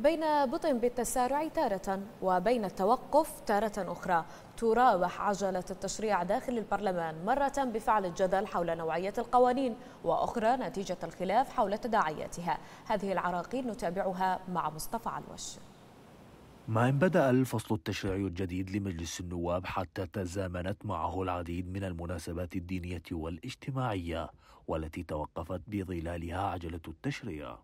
بين بطء بالتسارع تارة وبين التوقف تارة أخرى تراوح عجلة التشريع داخل البرلمان مرة بفعل الجدل حول نوعية القوانين وأخرى نتيجة الخلاف حول تداعياتها هذه العراقيل نتابعها مع مصطفى علوش مع أن بدأ الفصل التشريعي الجديد لمجلس النواب حتى تزامنت معه العديد من المناسبات الدينية والاجتماعية والتي توقفت بظلالها عجلة التشريع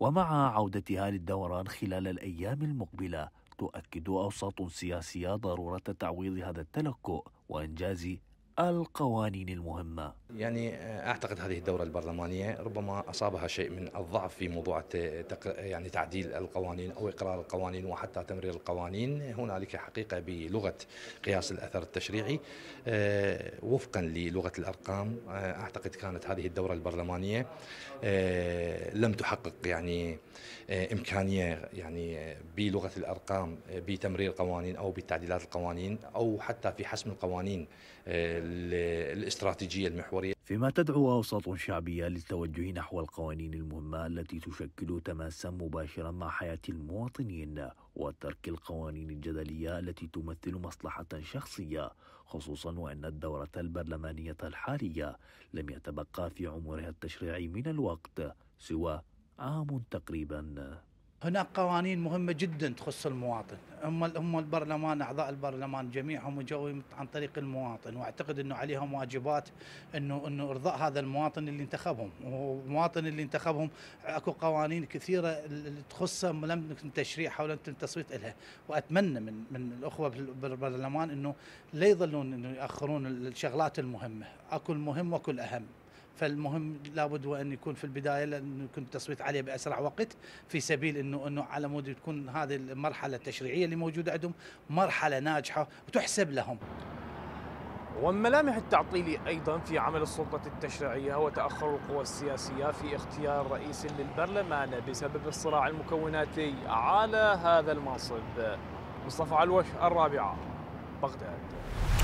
ومع عودتها للدوران خلال الأيام المقبلة تؤكد أوساط سياسية ضرورة تعويض هذا التلكؤ وإنجاز القوانين المهمة يعني آه، أعتقد هذه الدورة البرلمانية ربما أصابها شيء من الضعف في موضوع يعني تعديل القوانين أو إقرار القوانين وحتى تمرير القوانين هنالك حقيقة بلغة قياس الأثر التشريعي آه، وفقا للغة الأرقام آه، أعتقد كانت هذه الدورة البرلمانية لم تحقق يعني إمكانية يعني بلغة الأرقام بتمرير قوانين أو بتعديلات القوانين أو حتى في حسم القوانين الاستراتيجية المحورية فيما تدعو أوساط شعبية للتوجه نحو القوانين المهمة التي تشكل تماسا مباشرا مع حياة المواطنين وترك القوانين الجدلية التي تمثل مصلحة شخصية خصوصا وأن الدورة البرلمانية الحالية لم يتبقى في عمرها التشريعي من الوقت سوى عام تقريبا هناك قوانين مهمة جدا تخص المواطن هم هم البرلمان أعضاء البرلمان جميعهم جو عن طريق المواطن وأعتقد أنه عليهم واجبات أنه أنه إرضاء هذا المواطن اللي انتخبهم والمواطن اللي انتخبهم أكو قوانين كثيرة تخصه لم يتم تشريعها ولم يتم تصويت لها وأتمنى من من الأخوة بالبرلمان أنه لا يظلون أنه يأخرون الشغلات المهمة أكو المهم وأكو الأهم فالمهم لابد وان يكون في البدايه لانه يكون التصويت عليه باسرع وقت في سبيل انه انه على مود تكون هذه المرحله التشريعيه اللي موجوده عندهم مرحله ناجحه وتحسب لهم. والملامح التعطيلي التعطيل ايضا في عمل السلطه التشريعيه هو تاخر القوى السياسيه في اختيار رئيس للبرلمان بسبب الصراع المكوناتي على هذا المنصب. مصطفى علوش الرابعه بغداد.